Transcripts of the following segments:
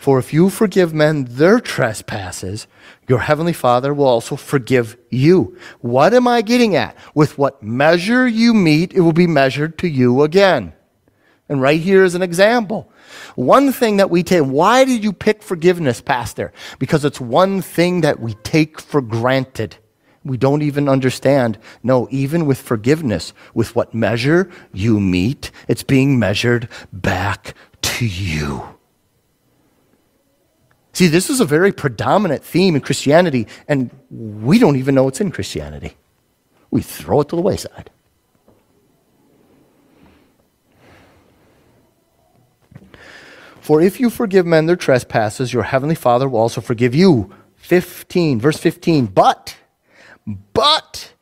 For if you forgive men their trespasses, your heavenly Father will also forgive you. What am I getting at? With what measure you meet, it will be measured to you again. And right here is an example. One thing that we take, why did you pick forgiveness, Pastor? Because it's one thing that we take for granted. We don't even understand. No, even with forgiveness, with what measure you meet, it's being measured back to you. See, this is a very predominant theme in Christianity, and we don't even know it's in Christianity. We throw it to the wayside. For if you forgive men their trespasses, your heavenly Father will also forgive you. 15, verse 15. But, but,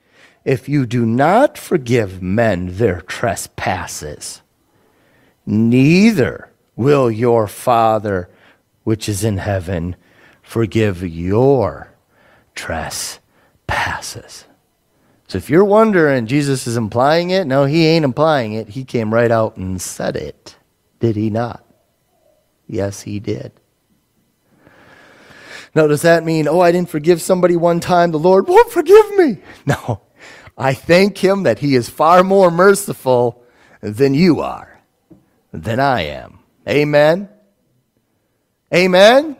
if you do not forgive men their trespasses, neither will your Father which is in heaven, forgive your trespasses. So if you're wondering, Jesus is implying it, no, he ain't implying it. He came right out and said it. Did he not? Yes, he did. Now, does that mean, oh, I didn't forgive somebody one time, the Lord won't forgive me? No. I thank him that he is far more merciful than you are, than I am. Amen. Amen?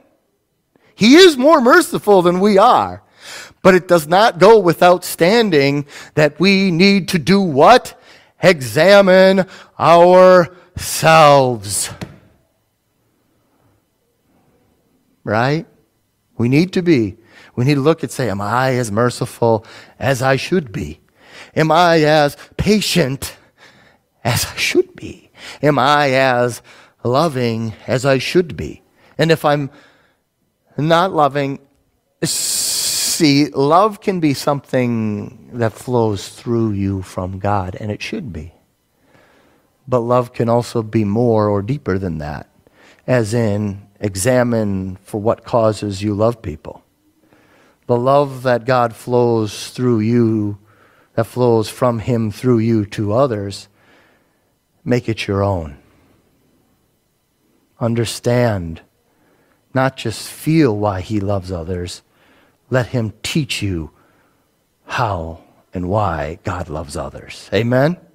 He is more merciful than we are. But it does not go without standing that we need to do what? Examine ourselves. Right? We need to be. We need to look and say, Am I as merciful as I should be? Am I as patient as I should be? Am I as loving as I should be? And if I'm not loving, see, love can be something that flows through you from God, and it should be. But love can also be more or deeper than that, as in, examine for what causes you love people. The love that God flows through you, that flows from Him through you to others, make it your own. Understand not just feel why He loves others, let Him teach you how and why God loves others. Amen?